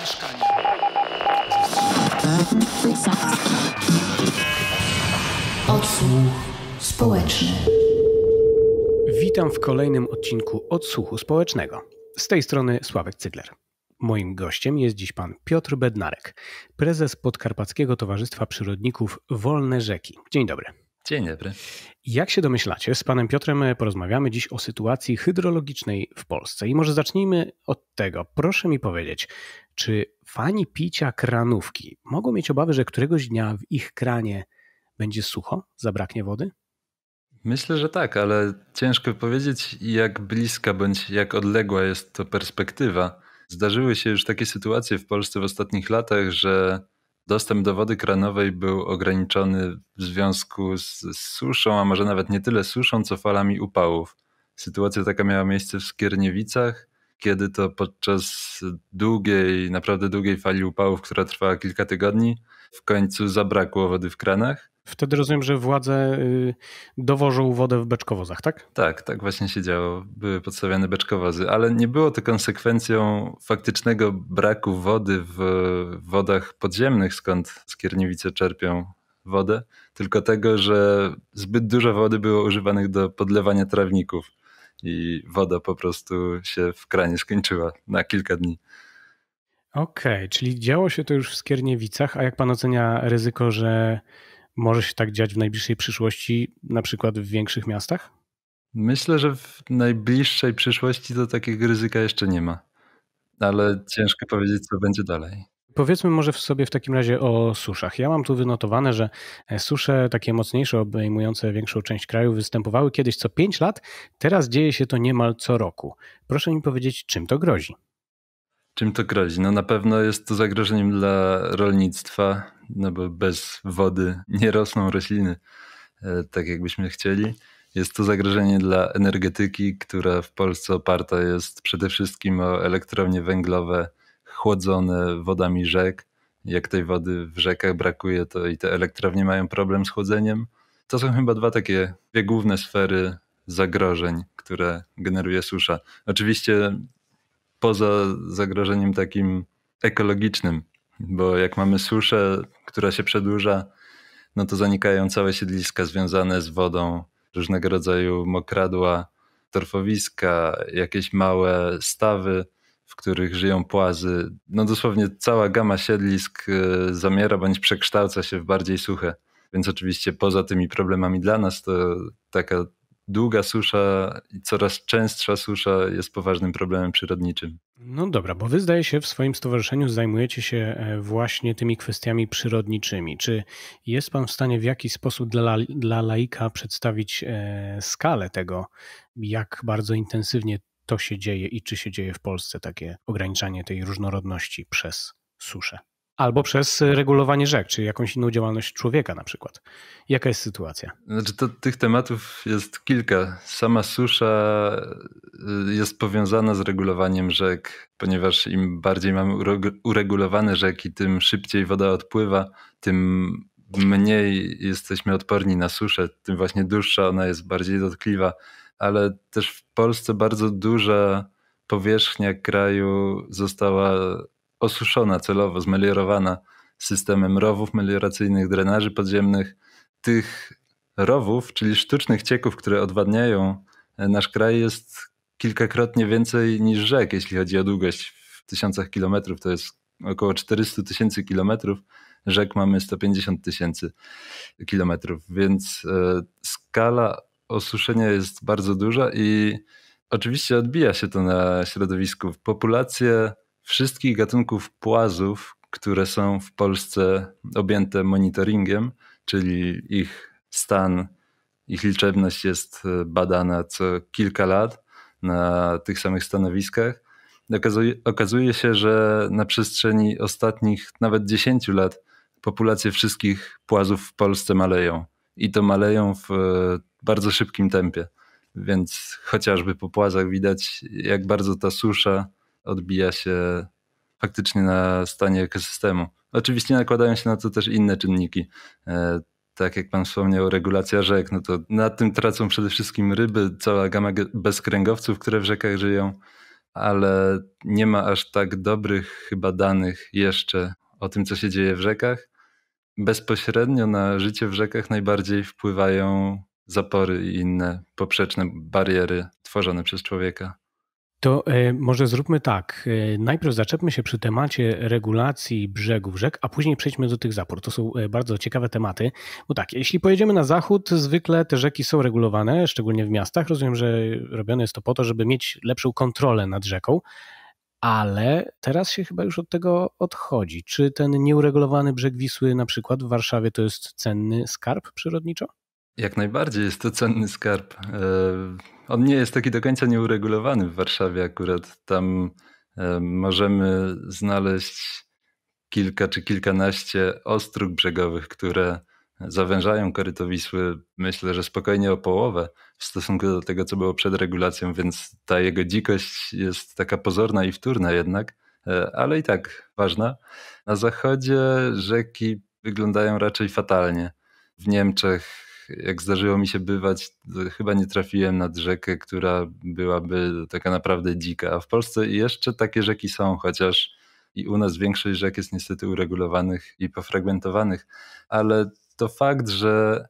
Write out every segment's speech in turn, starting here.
mieszkania. Odsłuch społeczny. Witam w kolejnym odcinku Odsłuchu Społecznego. Z tej strony Sławek Cygler. Moim gościem jest dziś pan Piotr Bednarek, prezes Podkarpackiego Towarzystwa Przyrodników Wolne Rzeki. Dzień dobry. Dzień dobry. Jak się domyślacie, z panem Piotrem porozmawiamy dziś o sytuacji hydrologicznej w Polsce. I może zacznijmy od tego. Proszę mi powiedzieć, czy fani picia kranówki mogą mieć obawy, że któregoś dnia w ich kranie będzie sucho, zabraknie wody? Myślę, że tak, ale ciężko powiedzieć, jak bliska bądź jak odległa jest to perspektywa. Zdarzyły się już takie sytuacje w Polsce w ostatnich latach, że dostęp do wody kranowej był ograniczony w związku z suszą, a może nawet nie tyle suszą, co falami upałów. Sytuacja taka miała miejsce w Skierniewicach, kiedy to podczas długiej, naprawdę długiej fali upałów, która trwała kilka tygodni, w końcu zabrakło wody w kranach. Wtedy rozumiem, że władze y, dowożą wodę w beczkowozach, tak? Tak, tak właśnie się działo. Były podstawiane beczkowozy, ale nie było to konsekwencją faktycznego braku wody w wodach podziemnych, skąd skierniewice czerpią wodę, tylko tego, że zbyt dużo wody było używanych do podlewania trawników i woda po prostu się w kranie skończyła na kilka dni. Okej, okay, czyli działo się to już w Skierniewicach, a jak pan ocenia ryzyko, że może się tak dziać w najbliższej przyszłości, na przykład w większych miastach? Myślę, że w najbliższej przyszłości to takiego ryzyka jeszcze nie ma, ale ciężko powiedzieć, co będzie dalej. Powiedzmy może sobie w takim razie o suszach. Ja mam tu wynotowane, że e, susze takie mocniejsze, obejmujące większą część kraju, występowały kiedyś co 5 lat, teraz dzieje się to niemal co roku. Proszę mi powiedzieć, czym to grozi? Czym to grozi? No na pewno jest to zagrożeniem dla rolnictwa, no bo bez wody nie rosną rośliny e, tak, jakbyśmy chcieli. Jest to zagrożenie dla energetyki, która w Polsce oparta jest przede wszystkim o elektrownie węglowe chłodzone wodami rzek. Jak tej wody w rzekach brakuje, to i te elektrownie mają problem z chłodzeniem. To są chyba dwa takie, dwie główne sfery zagrożeń, które generuje susza. Oczywiście poza zagrożeniem takim ekologicznym, bo jak mamy suszę, która się przedłuża, no to zanikają całe siedliska związane z wodą, różnego rodzaju mokradła, torfowiska, jakieś małe stawy w których żyją płazy. No dosłownie cała gama siedlisk e, zamiera bądź przekształca się w bardziej suche. Więc oczywiście poza tymi problemami dla nas to taka długa susza i coraz częstsza susza jest poważnym problemem przyrodniczym. No dobra, bo wy zdaje się w swoim stowarzyszeniu zajmujecie się e, właśnie tymi kwestiami przyrodniczymi. Czy jest pan w stanie w jakiś sposób dla, dla laika przedstawić e, skalę tego, jak bardzo intensywnie to się dzieje i czy się dzieje w Polsce takie ograniczanie tej różnorodności przez suszę. Albo przez e, regulowanie rzek, czy jakąś inną działalność człowieka na przykład. Jaka jest sytuacja? Znaczy to, tych tematów jest kilka. Sama susza e, jest powiązana z regulowaniem rzek, ponieważ im bardziej mamy uregulowane rzeki, tym szybciej woda odpływa, tym mniej jesteśmy odporni na suszę, tym właśnie dłuższa ona jest bardziej dotkliwa ale też w Polsce bardzo duża powierzchnia kraju została osuszona celowo, zmeliorowana systemem rowów melioracyjnych, drenaży podziemnych. Tych rowów, czyli sztucznych cieków, które odwadniają e, nasz kraj, jest kilkakrotnie więcej niż rzek, jeśli chodzi o długość. W tysiącach kilometrów to jest około 400 tysięcy kilometrów, rzek mamy 150 tysięcy kilometrów, więc e, skala Osuszenia jest bardzo duża i oczywiście odbija się to na środowisku. Populacje wszystkich gatunków płazów, które są w Polsce objęte monitoringiem, czyli ich stan, ich liczebność jest e, badana co kilka lat na tych samych stanowiskach. Okazuje, okazuje się, że na przestrzeni ostatnich nawet 10 lat populacje wszystkich płazów w Polsce maleją. I to maleją w e, bardzo szybkim tempie. Więc chociażby po płazach widać, jak bardzo ta susza odbija się faktycznie na stanie ekosystemu. Oczywiście nakładają się na to też inne czynniki. E, tak jak pan wspomniał, regulacja rzek, no to na tym tracą przede wszystkim ryby, cała gama bezkręgowców, które w rzekach żyją, ale nie ma aż tak dobrych chyba danych jeszcze o tym, co się dzieje w rzekach. Bezpośrednio na życie w rzekach najbardziej wpływają zapory i inne poprzeczne bariery tworzone przez człowieka. To e, może zróbmy tak. E, najpierw zaczepmy się przy temacie regulacji brzegów rzek, a później przejdźmy do tych zapór. To są e, bardzo ciekawe tematy. Bo tak, jeśli pojedziemy na zachód, zwykle te rzeki są regulowane, szczególnie w miastach. Rozumiem, że robione jest to po to, żeby mieć lepszą kontrolę nad rzeką, ale teraz się chyba już od tego odchodzi. Czy ten nieuregulowany brzeg Wisły, na przykład w Warszawie, to jest cenny skarb przyrodniczo? Jak najbardziej jest to cenny skarb. E, on nie jest taki do końca nieuregulowany w Warszawie akurat. Tam e, możemy znaleźć kilka czy kilkanaście ostróg brzegowych, które zawężają koryto Wisły, myślę, że spokojnie o połowę w stosunku do tego, co było przed regulacją, więc ta jego dzikość jest taka pozorna i wtórna jednak, e, ale i tak ważna. Na zachodzie rzeki wyglądają raczej fatalnie. W Niemczech jak zdarzyło mi się bywać, chyba nie trafiłem nad rzekę, która byłaby taka naprawdę dzika. A w Polsce jeszcze takie rzeki są, chociaż i u nas większość rzek jest niestety uregulowanych i pofragmentowanych, ale to fakt, że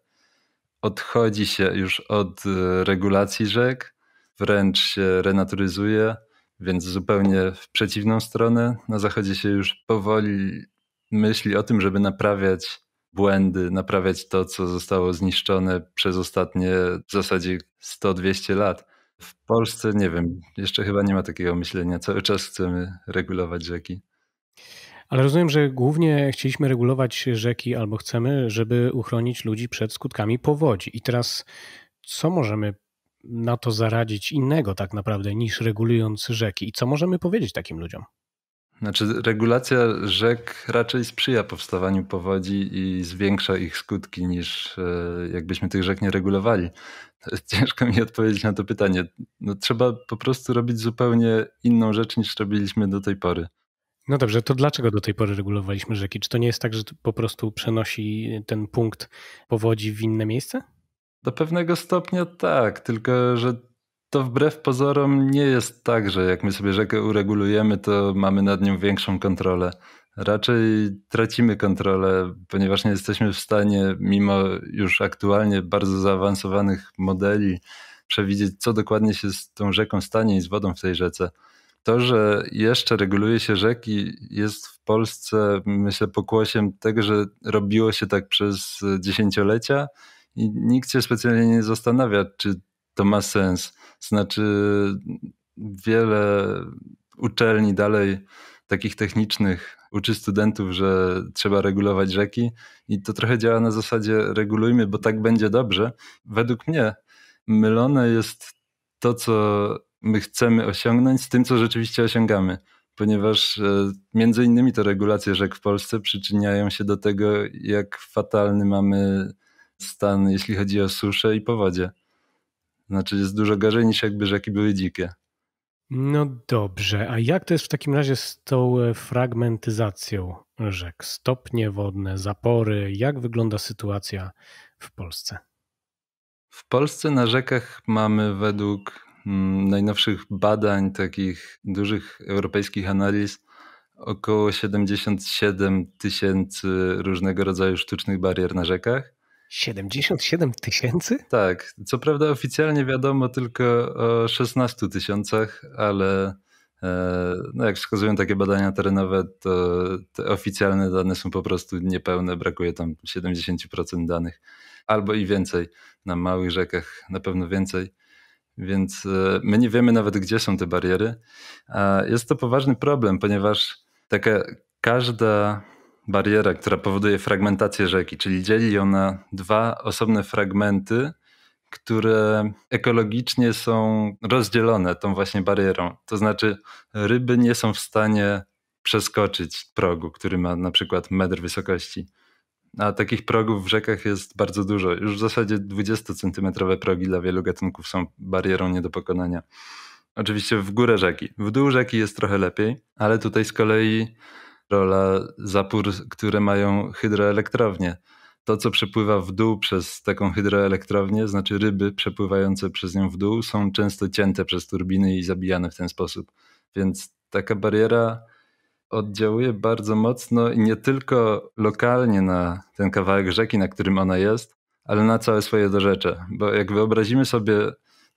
odchodzi się już od e, regulacji rzek, wręcz się renaturyzuje, więc zupełnie w przeciwną stronę. Na zachodzie się już powoli myśli o tym, żeby naprawiać błędy, naprawiać to, co zostało zniszczone przez ostatnie w zasadzie 100-200 lat. W Polsce nie wiem, jeszcze chyba nie ma takiego myślenia. Cały czas chcemy regulować rzeki. Ale rozumiem, że głównie chcieliśmy regulować rzeki albo chcemy, żeby uchronić ludzi przed skutkami powodzi. I teraz co możemy na to zaradzić innego tak naprawdę niż regulując rzeki? I co możemy powiedzieć takim ludziom? Znaczy, regulacja rzek raczej sprzyja powstawaniu powodzi i zwiększa ich skutki niż e, jakbyśmy tych rzek nie regulowali. Ciężko mi odpowiedzieć na to pytanie. No, trzeba po prostu robić zupełnie inną rzecz niż robiliśmy do tej pory. No dobrze, to dlaczego do tej pory regulowaliśmy rzeki? Czy to nie jest tak, że po prostu przenosi ten punkt powodzi w inne miejsce? Do pewnego stopnia tak, tylko że to wbrew pozorom nie jest tak, że jak my sobie rzekę uregulujemy, to mamy nad nią większą kontrolę. Raczej tracimy kontrolę, ponieważ nie jesteśmy w stanie, mimo już aktualnie bardzo zaawansowanych modeli, przewidzieć, co dokładnie się z tą rzeką stanie i z wodą w tej rzece. To, że jeszcze reguluje się rzeki, jest w Polsce, myślę, pokłosiem tego, że robiło się tak przez dziesięciolecia i nikt się specjalnie nie zastanawia, czy to ma sens. Znaczy, wiele uczelni dalej takich technicznych uczy studentów, że trzeba regulować rzeki, i to trochę działa na zasadzie regulujmy, bo tak będzie dobrze. Według mnie mylone jest to, co my chcemy osiągnąć, z tym, co rzeczywiście osiągamy, ponieważ e, między innymi to regulacje rzek w Polsce przyczyniają się do tego, jak fatalny mamy stan, jeśli chodzi o suszę i powodzie. Znaczy jest dużo gorzej niż jakby rzeki były dzikie. No dobrze, a jak to jest w takim razie z tą e, fragmentyzacją rzek? Stopnie wodne, zapory, jak wygląda sytuacja w Polsce? W Polsce na rzekach mamy według mm, najnowszych badań, takich dużych europejskich analiz, około 77 tysięcy różnego rodzaju sztucznych barier na rzekach. 77 tysięcy? Tak. Co prawda oficjalnie wiadomo tylko o 16 tysiącach, ale e, no jak wskazują takie badania terenowe, to te oficjalne dane są po prostu niepełne, brakuje tam 70% danych albo i więcej. Na małych rzekach na pewno więcej. Więc e, my nie wiemy nawet, gdzie są te bariery. Jest to poważny problem, ponieważ taka każda barierę, która powoduje fragmentację rzeki, czyli dzieli ją na dwa osobne fragmenty, które ekologicznie są rozdzielone tą właśnie barierą. To znaczy, ryby nie są w stanie przeskoczyć progu, który ma na przykład metr wysokości. A takich progów w rzekach jest bardzo dużo. Już w zasadzie 20-centymetrowe progi dla wielu gatunków są barierą nie do pokonania. Oczywiście w górę rzeki. W dół rzeki jest trochę lepiej, ale tutaj z kolei rola zapór, które mają hydroelektrownie. To, co przepływa w dół przez taką hydroelektrownię, znaczy ryby przepływające przez nią w dół, są często cięte przez turbiny i zabijane w ten sposób. Więc taka bariera oddziałuje bardzo mocno i nie tylko lokalnie na ten kawałek rzeki, na którym ona jest, ale na całe swoje dorzecze. Bo jak wyobrazimy sobie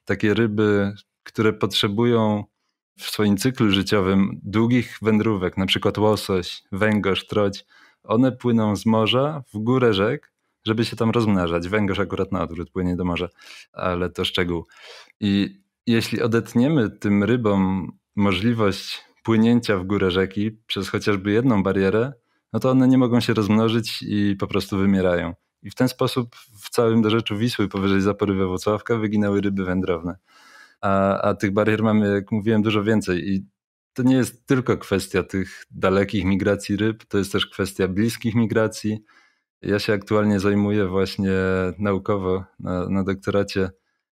takie ryby, które potrzebują w swoim cyklu życiowym długich wędrówek, na przykład łosoś, węgorz, troć, one płyną z morza w górę rzek, żeby się tam rozmnażać. Węgorz akurat na odwrót płynie do morza, ale to szczegół. I jeśli odetniemy tym rybom możliwość płynięcia w górę rzeki przez chociażby jedną barierę, no to one nie mogą się rozmnożyć i po prostu wymierają. I w ten sposób w całym dorzeczu Wisły powyżej zapory we Włocławka wyginęły ryby wędrowne a, a tych barier mamy, jak mówiłem, dużo więcej. I to nie jest tylko kwestia tych dalekich migracji ryb, to jest też kwestia bliskich migracji. Ja się aktualnie zajmuję właśnie naukowo na, na doktoracie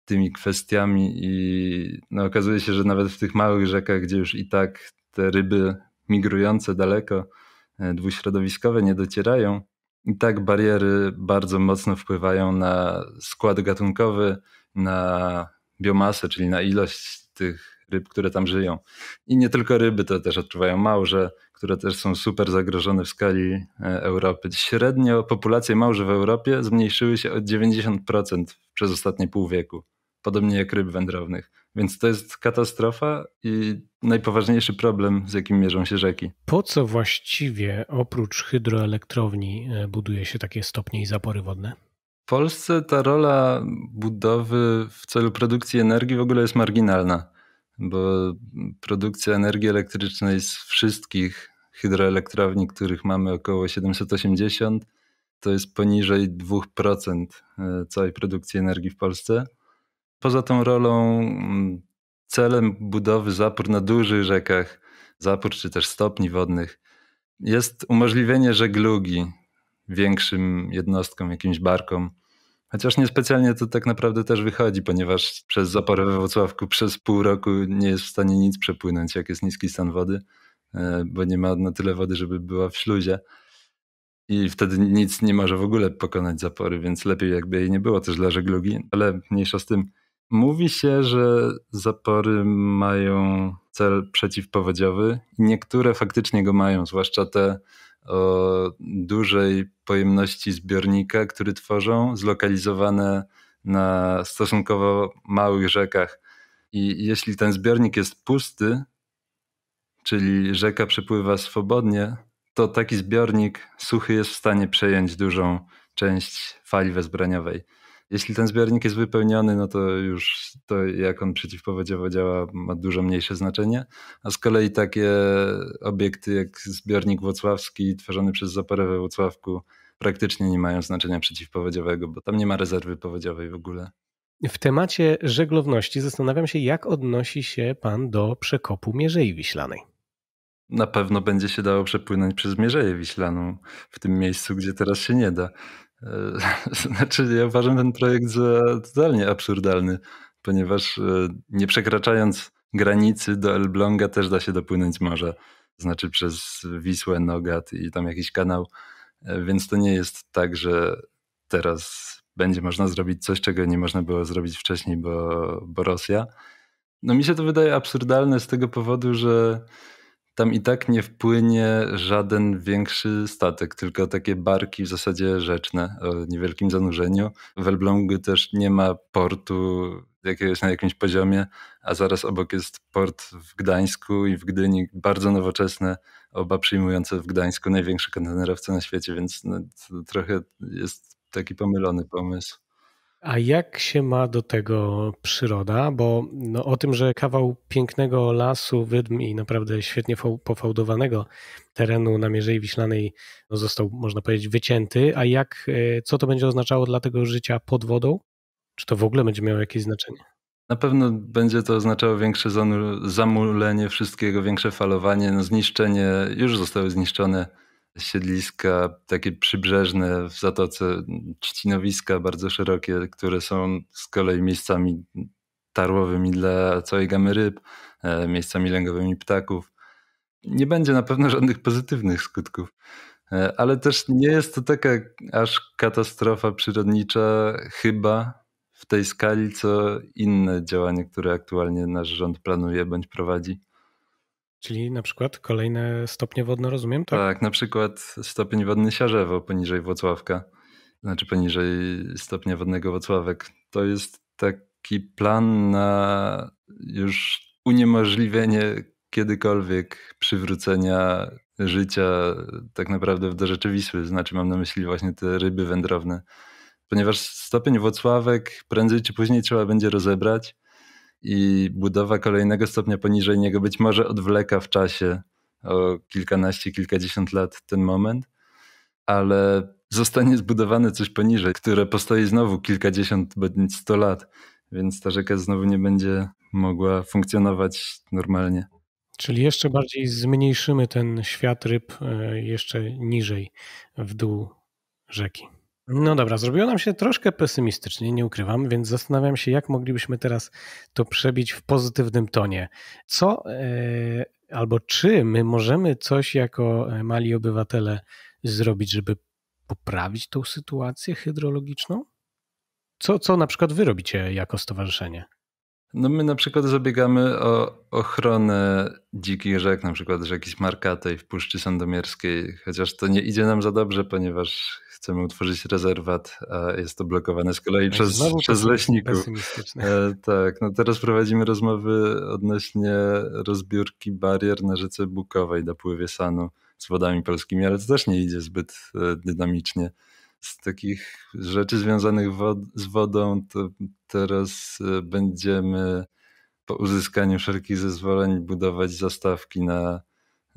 tymi kwestiami i no, okazuje się, że nawet w tych małych rzekach, gdzie już i tak te ryby migrujące daleko, e, dwuśrodowiskowe nie docierają, i tak bariery bardzo mocno wpływają na skład gatunkowy, na biomasę, czyli na ilość tych ryb, które tam żyją. I nie tylko ryby, to też odczuwają małże, które też są super zagrożone w skali e, Europy. Średnio populacje małży w Europie zmniejszyły się o 90% przez ostatnie pół wieku, podobnie jak ryb wędrownych. Więc to jest katastrofa i najpoważniejszy problem, z jakim mierzą się rzeki. Po co właściwie oprócz hydroelektrowni e, buduje się takie stopnie i zapory wodne? W Polsce ta rola budowy w celu produkcji energii w ogóle jest marginalna, bo produkcja energii elektrycznej z wszystkich hydroelektrowni, których mamy około 780, to jest poniżej 2% e, całej produkcji energii w Polsce. Poza tą rolą mm, celem budowy zapór na dużych rzekach, zapór czy też stopni wodnych jest umożliwienie żeglugi większym jednostkom, jakimś barkom. Chociaż niespecjalnie to tak naprawdę też wychodzi, ponieważ przez zaporę we Wrocławku przez pół roku nie jest w stanie nic przepłynąć, jak jest niski stan wody, e, bo nie ma na tyle wody, żeby była w śluzie. I wtedy nic nie może w ogóle pokonać zapory, więc lepiej jakby jej nie było też dla żeglugi, ale mniejsza z tym. Mówi się, że zapory mają cel przeciwpowodziowy. Niektóre faktycznie go mają, zwłaszcza te o dużej pojemności zbiornika, który tworzą, zlokalizowane na stosunkowo małych rzekach. I jeśli ten zbiornik jest pusty, czyli rzeka przepływa swobodnie, to taki zbiornik suchy jest w stanie przejąć dużą część fali wezbraniowej jeśli ten zbiornik jest wypełniony, no to już to, jak on przeciwpowodziowo działa, ma dużo mniejsze znaczenie. A z kolei takie obiekty jak zbiornik włocławski, tworzony przez zaporę we Włocławku, praktycznie nie mają znaczenia przeciwpowodziowego, bo tam nie ma rezerwy powodziowej w ogóle. W temacie żeglowności zastanawiam się, jak odnosi się pan do przekopu Mierzei Wiślanej. Na pewno będzie się dało przepłynąć przez Mierzeję Wiślaną w tym miejscu, gdzie teraz się nie da. E, znaczy, ja uważam ten projekt za totalnie absurdalny, ponieważ e, nie przekraczając granicy do Elbląga też da się dopłynąć morza. Znaczy przez Wisłę, Nogat i tam jakiś kanał. E, więc to nie jest tak, że teraz będzie można zrobić coś, czego nie można było zrobić wcześniej, bo, bo Rosja. No mi się to wydaje absurdalne z tego powodu, że tam i tak nie wpłynie żaden większy statek, tylko takie barki w zasadzie rzeczne o niewielkim zanurzeniu. W Elblągu też nie ma portu jakiegoś na jakimś poziomie, a zaraz obok jest port w Gdańsku i w Gdyni bardzo nowoczesne, oba przyjmujące w Gdańsku największe kontenerowce na świecie, więc no, trochę jest taki pomylony pomysł. A jak się ma do tego przyroda? Bo no, o tym, że kawał pięknego lasu, wydm i naprawdę świetnie pofałdowanego terenu na Mierzei Wiślanej no, został, można powiedzieć, wycięty. A jak, e, co to będzie oznaczało dla tego życia pod wodą? Czy to w ogóle będzie miało jakieś znaczenie? Na pewno będzie to oznaczało większe zamulenie wszystkiego, większe falowanie, no zniszczenie, już zostały zniszczone siedliska takie przybrzeżne w Zatoce, trzcinowiska bardzo szerokie, które są z kolei miejscami tarłowymi dla całej gamy ryb, e, miejscami lęgowymi ptaków. Nie będzie na pewno żadnych pozytywnych skutków. E, ale też nie jest to taka aż katastrofa przyrodnicza, chyba w tej skali, co inne działanie, które aktualnie nasz rząd planuje bądź prowadzi. Czyli na przykład kolejne stopnie wodne, rozumiem, tak? Tak, na przykład stopień wodny Siarzewo poniżej Włocławka, znaczy poniżej stopnia wodnego Włocławek. To jest taki plan na już uniemożliwienie kiedykolwiek przywrócenia życia tak naprawdę w rzeczywistości. znaczy mam na myśli właśnie te ryby wędrowne. Ponieważ stopień Włocławek prędzej czy później trzeba będzie rozebrać, i budowa kolejnego stopnia poniżej niego być może odwleka w czasie o kilkanaście, kilkadziesiąt lat ten moment, ale zostanie zbudowane coś poniżej, które postoi znowu kilkadziesiąt bądź sto lat, więc ta rzeka znowu nie będzie mogła funkcjonować normalnie. Czyli jeszcze bardziej zmniejszymy ten świat ryb e, jeszcze niżej w dół rzeki. No dobra, zrobiło nam się troszkę pesymistycznie, nie ukrywam, więc zastanawiam się, jak moglibyśmy teraz to przebić w pozytywnym tonie. Co e, albo czy my możemy coś jako e, mali obywatele zrobić, żeby poprawić tą sytuację hydrologiczną? Co, co na przykład wy robicie jako stowarzyszenie? No my na przykład zabiegamy o ochronę dzikich rzek, na przykład rzeki Markatej w Puszczy Sandomierskiej, chociaż to nie idzie nam za dobrze, ponieważ chcemy utworzyć rezerwat, a jest to blokowane z kolei tak, przez, przez leśników. E, tak, no teraz prowadzimy rozmowy odnośnie rozbiórki barier na rzece Bukowej na pływie Sanu z wodami polskimi, ale to też nie idzie zbyt e, dynamicznie. Z takich rzeczy związanych wod z wodą, to teraz e, będziemy po uzyskaniu wszelkich zezwoleń budować zastawki na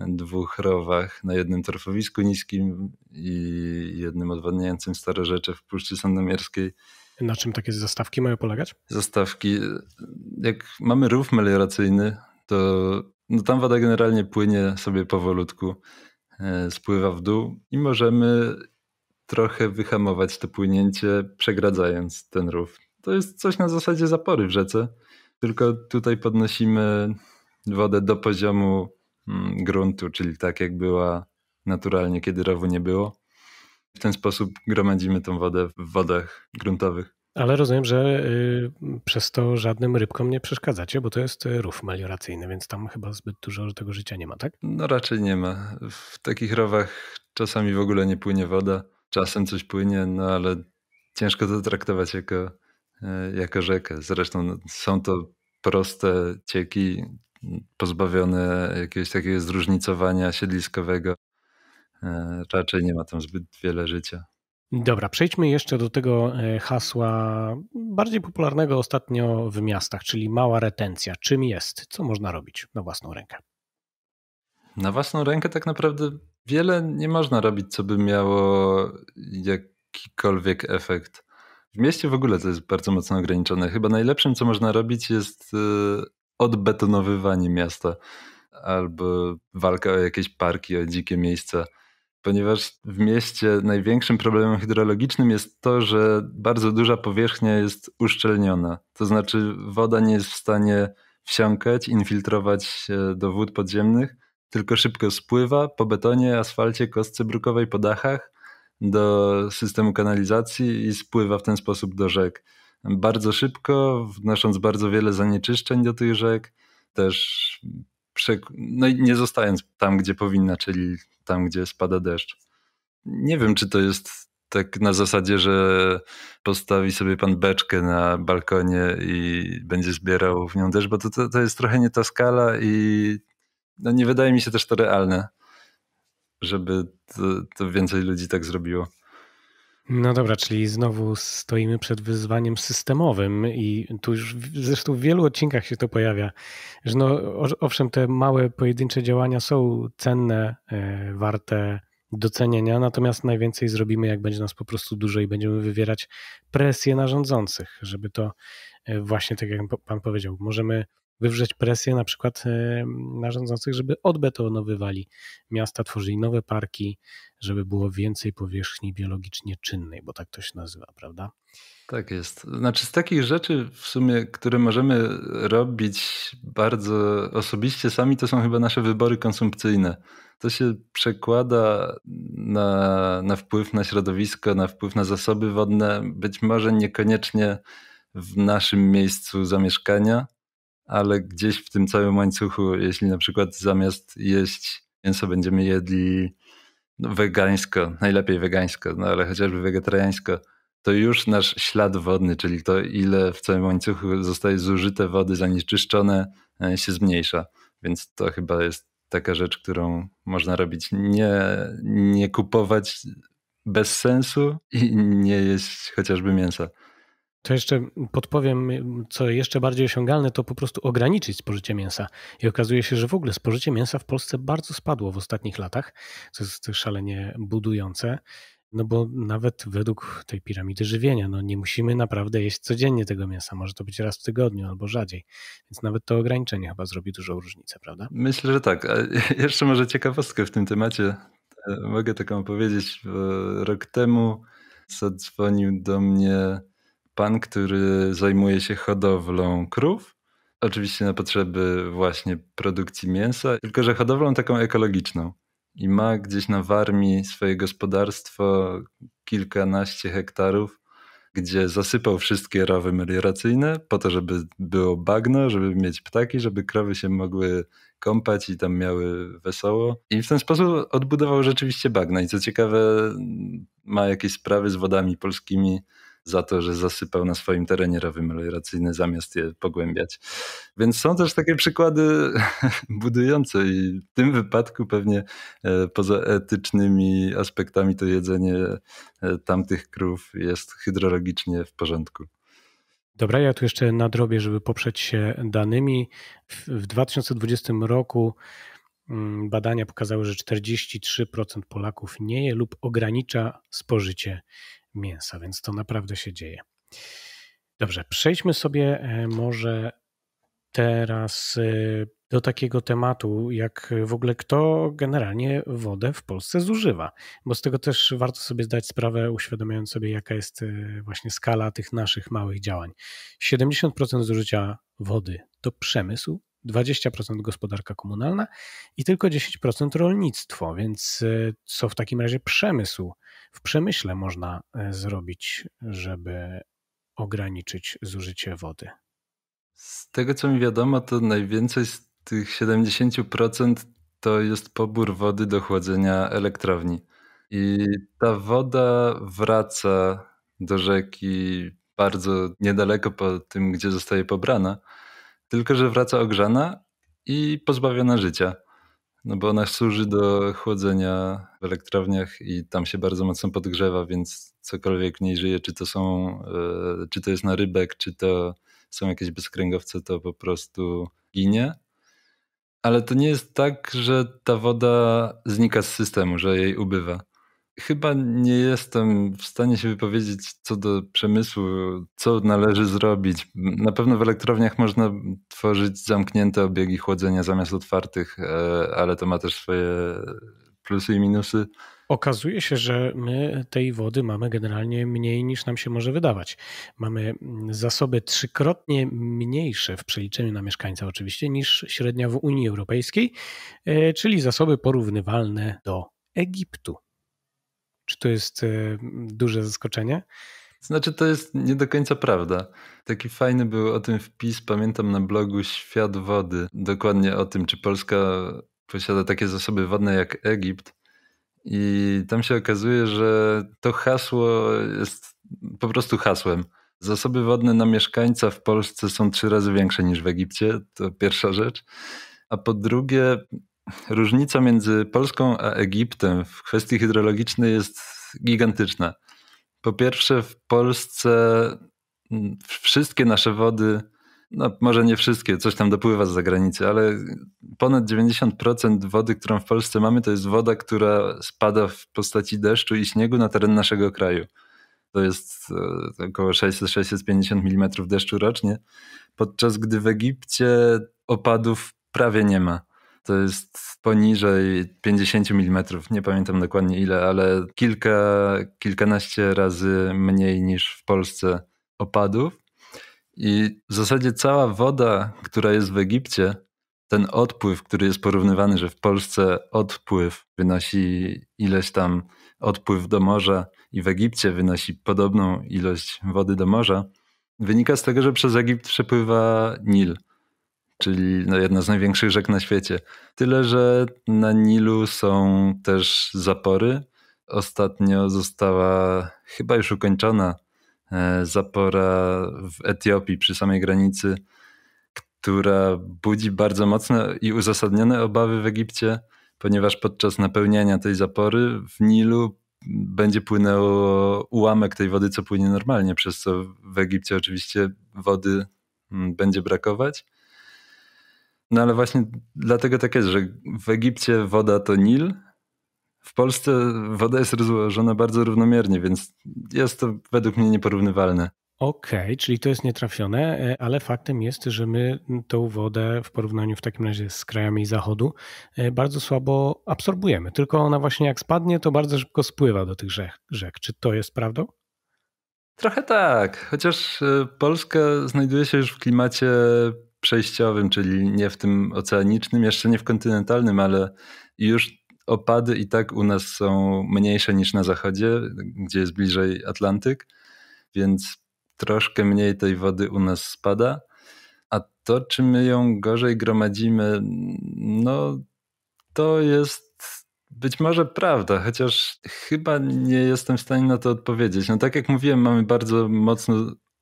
dwóch rowach, na jednym torfowisku niskim i jednym odwadniającym stare rzeczy w Puszczy Sandomierskiej. Na czym takie zastawki mają polegać? Zastawki, jak mamy rów melioracyjny, to no tam woda generalnie płynie sobie powolutku, e, spływa w dół i możemy trochę wyhamować to płynięcie, przegradzając ten rów. To jest coś na zasadzie zapory w rzece, tylko tutaj podnosimy wodę do poziomu Mm, gruntu, czyli tak jak była naturalnie, kiedy rowu nie było. W ten sposób gromadzimy tą wodę w wodach gruntowych. Ale rozumiem, że y, przez to żadnym rybkom nie przeszkadzacie, bo to jest y, rów melioracyjny, więc tam chyba zbyt dużo tego życia nie ma, tak? No raczej nie ma. W takich rowach czasami w ogóle nie płynie woda, czasem coś płynie, no ale ciężko to traktować jako, y, jako rzekę. Zresztą są to proste cieki, pozbawione jakiegoś takiego zróżnicowania siedliskowego. E, raczej nie ma tam zbyt wiele życia. Dobra, przejdźmy jeszcze do tego e, hasła bardziej popularnego ostatnio w miastach, czyli mała retencja. Czym jest? Co można robić na własną rękę? Na własną rękę tak naprawdę wiele nie można robić, co by miało jakikolwiek efekt. W mieście w ogóle to jest bardzo mocno ograniczone. Chyba najlepszym, co można robić, jest e, odbetonowywanie miasta albo walka o jakieś parki, o dzikie miejsca. Ponieważ w mieście największym problemem hydrologicznym jest to, że bardzo duża powierzchnia jest uszczelniona. To znaczy, woda nie jest w stanie wsiąkać, infiltrować się do wód podziemnych, tylko szybko spływa po betonie, asfalcie, kostce brukowej, po dachach do systemu kanalizacji i spływa w ten sposób do rzek bardzo szybko, wnosząc bardzo wiele zanieczyszczeń do tych rzek, też no nie zostając tam, gdzie powinna, czyli tam, gdzie spada deszcz. Nie wiem, czy to jest tak na zasadzie, że postawi sobie pan beczkę na balkonie i będzie zbierał w nią deszcz, bo to, to jest trochę nie ta skala i no nie wydaje mi się też to realne, żeby to, to więcej ludzi tak zrobiło. No dobra, czyli znowu stoimy przed wyzwaniem systemowym i tu już zresztą w wielu odcinkach się to pojawia, że no, owszem, te małe pojedyncze działania są cenne, e, warte docenienia, natomiast najwięcej zrobimy, jak będzie nas po prostu dużo i będziemy wywierać presję na rządzących, żeby to e, właśnie tak jak pan powiedział, możemy wywrzeć presję na przykład e, na rządzących, żeby odbetonowywali miasta, tworzyli nowe parki, żeby było więcej powierzchni biologicznie czynnej, bo tak to się nazywa, prawda? Tak jest. Znaczy z takich rzeczy w sumie, które możemy robić bardzo osobiście sami, to są chyba nasze wybory konsumpcyjne. To się przekłada na, na wpływ na środowisko, na wpływ na zasoby wodne, być może niekoniecznie w naszym miejscu zamieszkania, ale gdzieś w tym całym łańcuchu, jeśli na przykład zamiast jeść mięso, będziemy jedli no, wegańsko, najlepiej wegańsko, no ale chociażby wegetariańsko, to już nasz ślad wodny, czyli to ile w całym łańcuchu zostaje zużyte wody, zanieczyszczone, e, się zmniejsza. Więc to chyba jest taka rzecz, którą można robić. Nie, nie kupować bez sensu i nie jeść chociażby mięsa. To jeszcze podpowiem, co jeszcze bardziej osiągalne, to po prostu ograniczyć spożycie mięsa. I okazuje się, że w ogóle spożycie mięsa w Polsce bardzo spadło w ostatnich latach, co jest szalenie budujące. No bo nawet według tej piramidy żywienia, no nie musimy naprawdę jeść codziennie tego mięsa. Może to być raz w tygodniu albo rzadziej. Więc nawet to ograniczenie chyba zrobi dużą różnicę, prawda? Myślę, że tak. A jeszcze może ciekawostkę w tym temacie. E, mogę taką opowiedzieć. Rok temu zadzwonił do mnie pan, który zajmuje się hodowlą krów. Oczywiście na potrzeby właśnie produkcji mięsa, tylko że hodowlą taką ekologiczną. I ma gdzieś na Warmii swoje gospodarstwo, kilkanaście hektarów, gdzie zasypał wszystkie rowy melioracyjne po to, żeby było bagno, żeby mieć ptaki, żeby krowy się mogły kąpać i tam miały wesoło. I w ten sposób odbudował rzeczywiście bagna. I co ciekawe, ma jakieś sprawy z wodami polskimi, za to, że zasypał na swoim terenie rowy melioracyjne zamiast je pogłębiać. Więc są też takie przykłady budujące i w tym wypadku pewnie e, poza etycznymi aspektami to jedzenie e, tamtych krów jest hydrologicznie w porządku. Dobra, ja tu jeszcze nadrobię, żeby poprzeć się danymi. W 2020 roku mm, badania pokazały, że 43% Polaków nie je lub ogranicza spożycie mięsa, więc to naprawdę się dzieje. Dobrze, przejdźmy sobie e, może teraz e, do takiego tematu, jak w ogóle kto generalnie wodę w Polsce zużywa, bo z tego też warto sobie zdać sprawę, uświadamiając sobie, jaka jest e, właśnie skala tych naszych małych działań. 70% zużycia wody to przemysł, 20% gospodarka komunalna i tylko 10% rolnictwo, więc e, co w takim razie przemysł? W przemyśle można e, zrobić, żeby ograniczyć zużycie wody. Z tego co mi wiadomo, to najwięcej z tych 70% to jest pobór wody do chłodzenia elektrowni. I ta woda wraca do rzeki bardzo niedaleko po tym, gdzie zostaje pobrana. Tylko, że wraca ogrzana i pozbawiona życia. No bo ona służy do chłodzenia w elektrowniach i tam się bardzo mocno podgrzewa, więc cokolwiek w niej żyje, czy to są, e, czy to jest rybek, czy to są jakieś bezkręgowce, to po prostu ginie. Ale to nie jest tak, że ta woda znika z systemu, że jej ubywa chyba nie jestem w stanie się wypowiedzieć co do przemysłu, co należy zrobić. Na pewno w elektrowniach można tworzyć zamknięte obiegi chłodzenia zamiast otwartych, e, ale to ma też swoje plusy i minusy. Okazuje się, że my tej wody mamy generalnie mniej niż nam się może wydawać. Mamy mm, zasoby trzykrotnie mniejsze w przeliczeniu na mieszkańca, oczywiście, niż średnia w Unii Europejskiej, e, czyli zasoby porównywalne do Egiptu. Czy to jest e, duże zaskoczenie? Znaczy, to jest nie do końca prawda. Taki fajny był o tym wpis, pamiętam na blogu Świat Wody, dokładnie o tym, czy Polska posiada takie zasoby wodne jak Egipt. I tam się okazuje, że to hasło jest po prostu hasłem. Zasoby wodne na mieszkańca w Polsce są trzy razy większe niż w Egipcie, to pierwsza rzecz. A po drugie, różnica między Polską a Egiptem w kwestii hydrologicznej jest gigantyczna. Po pierwsze, w Polsce wszystkie nasze wody, no może nie wszystkie, coś tam dopływa z zagranicy, ale ponad 90% wody, którą w Polsce mamy, to jest woda, która spada w postaci deszczu i śniegu na teren naszego kraju. To jest e, około 600-650 mm deszczu rocznie, podczas gdy w Egipcie opadów prawie nie ma to jest poniżej 50 mm, nie pamiętam dokładnie ile, ale kilka, kilkanaście razy mniej niż w Polsce opadów. I w zasadzie cała woda, która jest w Egipcie, ten odpływ, który jest porównywany, że w Polsce odpływ wynosi ileś tam odpływ do morza i w Egipcie wynosi podobną ilość wody do morza, wynika z tego, że przez Egipt przepływa Nil czyli no, jedna z największych rzek na świecie. Tyle, że na Nilu są też zapory. Ostatnio została chyba już ukończona e, zapora w Etiopii przy samej granicy, która budzi bardzo mocne i uzasadnione obawy w Egipcie, ponieważ podczas napełniania tej zapory w Nilu będzie płynęło ułamek tej wody, co płynie normalnie, przez co w Egipcie oczywiście wody mm, będzie brakować. No ale właśnie dlatego tak jest, że w Egipcie woda to Nil, w Polsce woda jest rozłożona bardzo równomiernie, więc jest to według mnie nieporównywalne. Okej, okay, czyli to jest nietrafione, e, ale faktem jest, że my tą wodę w porównaniu w takim razie z krajami zachodu e, bardzo słabo absorbujemy. Tylko ona właśnie jak spadnie, to bardzo szybko spływa do tych rzek. rzek. Czy to jest prawdą? Trochę tak, chociaż e, Polska znajduje się już w klimacie przejściowym, czyli nie w tym oceanicznym, jeszcze nie w kontynentalnym, ale już opady i tak u nas są mniejsze niż na zachodzie, gdzie jest bliżej Atlantyk, więc troszkę mniej tej wody u nas spada. A to, czy my ją gorzej gromadzimy, no to jest być może prawda, chociaż chyba nie jestem w stanie na to odpowiedzieć. No tak jak mówiłem, mamy bardzo mocno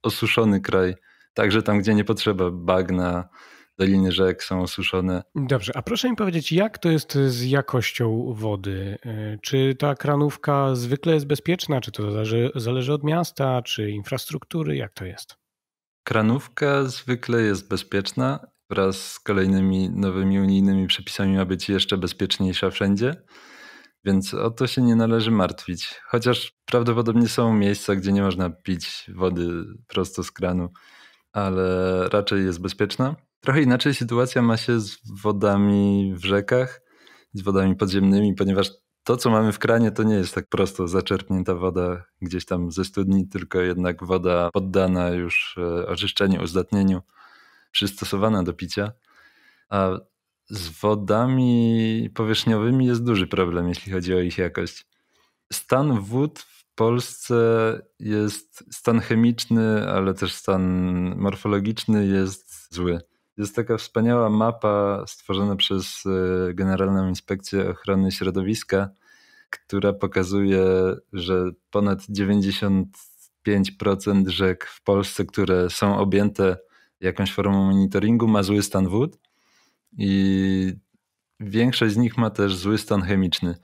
osuszony kraj Także tam, gdzie nie potrzeba bagna, doliny rzek są osuszone. Dobrze, a proszę mi powiedzieć, jak to jest z jakością wody? E, czy ta kranówka zwykle jest bezpieczna? Czy to zależy, zależy od miasta, czy infrastruktury? Jak to jest? Kranówka zwykle jest bezpieczna. Wraz z kolejnymi nowymi unijnymi przepisami ma być jeszcze bezpieczniejsza wszędzie. Więc o to się nie należy martwić. Chociaż prawdopodobnie są miejsca, gdzie nie można pić wody prosto z kranu ale raczej jest bezpieczna. Trochę inaczej sytuacja ma się z wodami w rzekach, z wodami podziemnymi, ponieważ to, co mamy w kranie, to nie jest tak prosto zaczerpnięta woda gdzieś tam ze studni, tylko jednak woda poddana już e, oczyszczeniu, uzdatnieniu, przystosowana do picia. A z wodami powierzchniowymi jest duży problem, jeśli chodzi o ich jakość. Stan wód Polsce jest stan chemiczny, ale też stan morfologiczny jest zły. Jest taka wspaniała mapa stworzona przez e, Generalną Inspekcję Ochrony Środowiska, która pokazuje, że ponad 95% rzek w Polsce, które są objęte jakąś formą monitoringu, ma zły stan wód i większość z nich ma też zły stan chemiczny.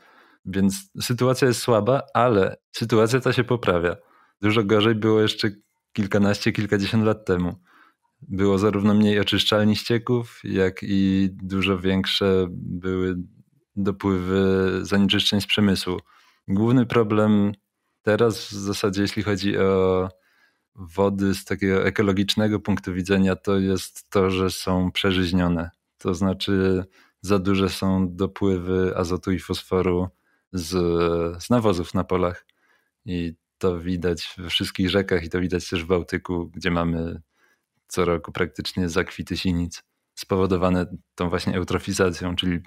Więc sytuacja jest słaba, ale sytuacja ta się poprawia. Dużo gorzej było jeszcze kilkanaście, kilkadziesiąt lat temu. Było zarówno mniej oczyszczalni ścieków, jak i dużo większe były dopływy zanieczyszczeń z przemysłu. Główny problem teraz w zasadzie, jeśli chodzi o wody z takiego ekologicznego punktu widzenia, to jest to, że są przeżyźnione. To znaczy za duże są dopływy azotu i fosforu z, z nawozów na polach. I to widać we wszystkich rzekach i to widać też w Bałtyku, gdzie mamy co roku praktycznie zakwity sinic spowodowane tą właśnie eutrofizacją, czyli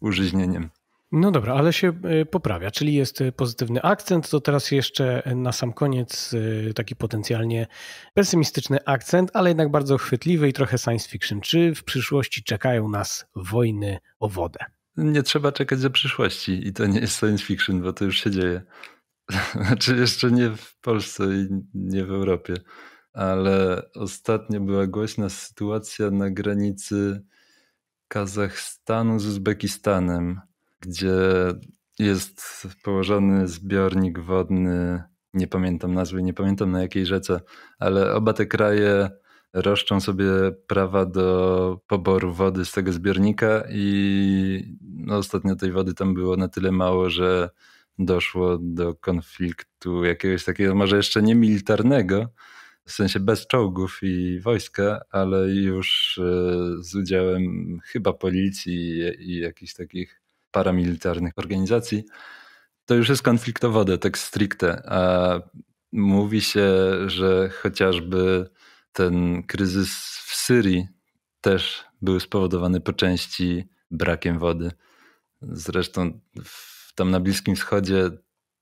użyźnieniem. No dobra, ale się y, poprawia, czyli jest y, pozytywny akcent. To teraz jeszcze na sam koniec y, taki potencjalnie pesymistyczny akcent, ale jednak bardzo chwytliwy i trochę science fiction. Czy w przyszłości czekają nas wojny o wodę? nie trzeba czekać do przyszłości i to nie jest science fiction, bo to już się dzieje. Znaczy jeszcze nie w Polsce i nie w Europie, ale ostatnio była głośna sytuacja na granicy Kazachstanu z Uzbekistanem, gdzie jest położony zbiornik wodny, nie pamiętam nazwy, nie pamiętam na jakiej rzece, ale oba te kraje roszczą sobie prawa do poboru wody z tego zbiornika i no, ostatnio tej wody tam było na tyle mało, że doszło do konfliktu jakiegoś takiego, może jeszcze nie militarnego, w sensie bez czołgów i wojska, ale już e, z udziałem chyba policji i jakichś takich paramilitarnych organizacji. To już jest konflikt o wodę, tak stricte. A mówi się, że chociażby ten kryzys w Syrii też był spowodowany po części brakiem wody. Zresztą w, tam na Bliskim Wschodzie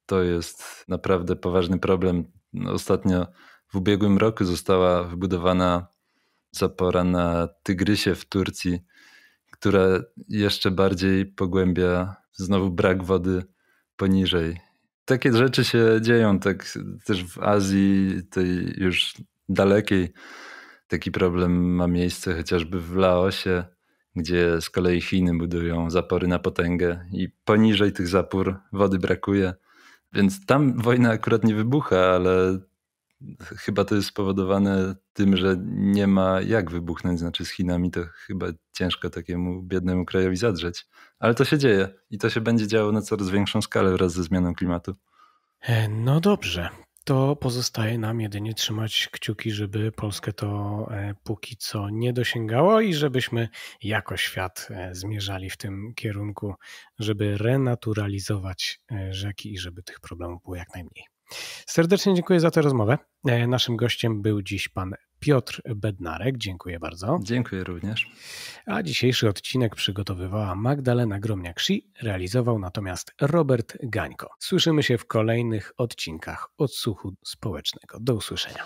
to jest naprawdę poważny problem. No, ostatnio w ubiegłym roku została wybudowana zapora na Tygrysie w Turcji, która jeszcze bardziej pogłębia znowu brak wody poniżej. Takie rzeczy się dzieją tak też w Azji, tej już dalekiej taki problem ma miejsce chociażby w Laosie, gdzie z kolei Chiny budują zapory na potęgę i poniżej tych zapór wody brakuje. Więc tam wojna akurat nie wybucha, ale chyba to jest spowodowane tym, że nie ma jak wybuchnąć. Znaczy z Chinami to chyba ciężko takiemu biednemu krajowi zadrzeć. Ale to się dzieje i to się będzie działo na coraz większą skalę wraz ze zmianą klimatu. E, no dobrze, to pozostaje nam jedynie trzymać kciuki, żeby Polskę to e, póki co nie dosięgało i żebyśmy jako świat e, zmierzali w tym kierunku, żeby renaturalizować e, rzeki i żeby tych problemów było jak najmniej. Serdecznie dziękuję za tę rozmowę. Naszym gościem był dziś pan Piotr Bednarek. Dziękuję bardzo. Dziękuję również. A dzisiejszy odcinek przygotowywała Magdalena Gromniak-Shi, realizował natomiast Robert Gańko. Słyszymy się w kolejnych odcinkach odsłuchu społecznego. Do usłyszenia.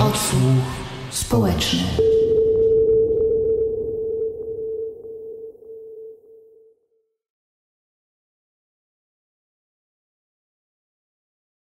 Odsłuch społeczny.